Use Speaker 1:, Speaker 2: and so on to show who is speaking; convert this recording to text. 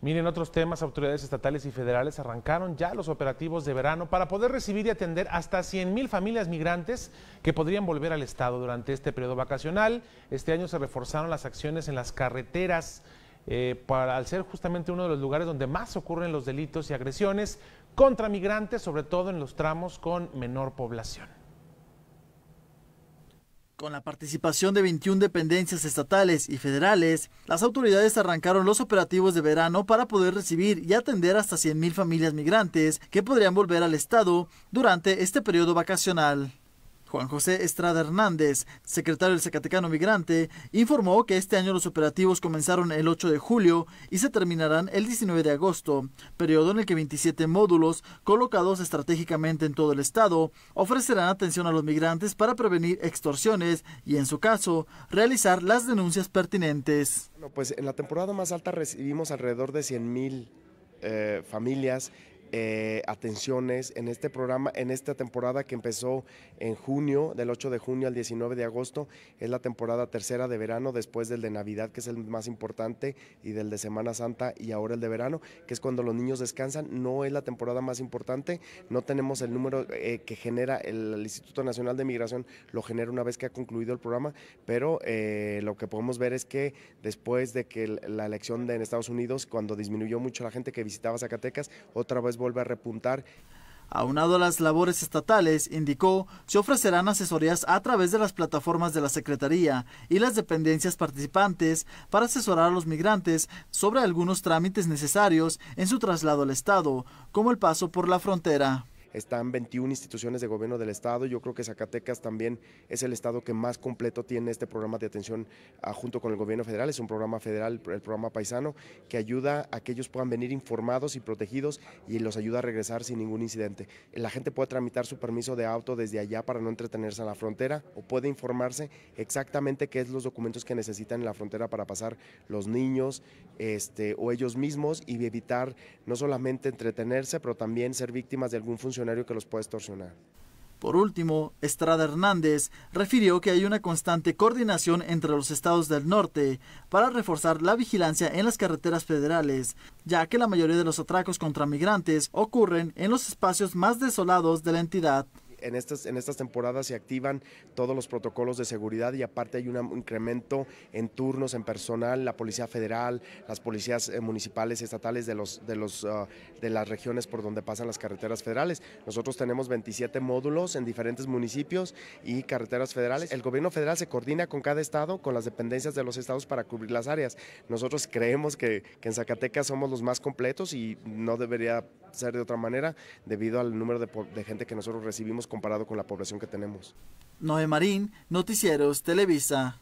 Speaker 1: Miren, otros temas, autoridades estatales y federales arrancaron ya los operativos de verano para poder recibir y atender hasta 100 mil familias migrantes que podrían volver al Estado durante este periodo vacacional. Este año se reforzaron las acciones en las carreteras. Eh, para, al ser justamente uno de los lugares donde más ocurren los delitos y agresiones contra migrantes, sobre todo en los tramos con menor población.
Speaker 2: Con la participación de 21 dependencias estatales y federales, las autoridades arrancaron los operativos de verano para poder recibir y atender hasta 100.000 familias migrantes que podrían volver al estado durante este periodo vacacional. Juan José Estrada Hernández, secretario del Zacatecano Migrante, informó que este año los operativos comenzaron el 8 de julio y se terminarán el 19 de agosto, periodo en el que 27 módulos, colocados estratégicamente en todo el estado, ofrecerán atención a los migrantes para prevenir extorsiones y, en su caso, realizar las denuncias pertinentes. pues en la temporada más alta recibimos
Speaker 3: alrededor de 100 mil eh, familias eh, atenciones en este programa, en esta temporada que empezó en junio, del 8 de junio al 19 de agosto, es la temporada tercera de verano, después del de Navidad, que es el más importante, y del de Semana Santa, y ahora el de verano, que es cuando los niños descansan, no es la temporada más importante, no tenemos el número eh, que genera el, Instituto Nacional de Migración, lo genera una vez que ha concluido el programa, pero eh, lo que podemos ver es que después de que la elección de, en Estados Unidos,
Speaker 2: cuando disminuyó mucho la gente que visitaba Zacatecas, otra vez vuelve a repuntar. Aunado a las labores estatales, indicó, se ofrecerán asesorías a través de las plataformas de la Secretaría y las dependencias participantes para asesorar a los migrantes sobre algunos trámites necesarios en su traslado al Estado, como el paso por la frontera están
Speaker 3: 21 instituciones de gobierno del Estado. Yo creo que Zacatecas también es el Estado que más completo tiene este programa de atención ah, junto con el gobierno federal. Es un programa federal, el programa paisano, que ayuda a que ellos puedan venir informados y protegidos y los ayuda a regresar sin ningún incidente. La gente puede tramitar su permiso de auto desde allá para no entretenerse en la frontera o puede informarse exactamente qué es los documentos que necesitan en la frontera para pasar los niños este, o ellos mismos y evitar no solamente entretenerse, pero también ser víctimas de algún funcionamiento
Speaker 2: por último, Estrada Hernández refirió que hay una constante coordinación entre los estados del norte para reforzar la vigilancia en las carreteras federales, ya que la mayoría de los atracos contra migrantes ocurren en los espacios más desolados de la entidad en estas, en estas temporadas se activan todos los protocolos de seguridad y aparte
Speaker 3: hay un incremento en turnos, en personal, la Policía Federal, las policías eh, municipales y estatales de, los, de, los, ah, de las regiones por donde pasan las carreteras federales. Nosotros tenemos 27 módulos en diferentes municipios y carreteras federales. El gobierno federal se coordina con cada estado, con las dependencias de los estados para cubrir las áreas. Nosotros creemos que, en Zacatecas somos los más completos y no debería ser de otra manera debido al número de gente que nosotros recibimos comparado con la población que tenemos.
Speaker 2: Noé Marín, Noticieros Televisa.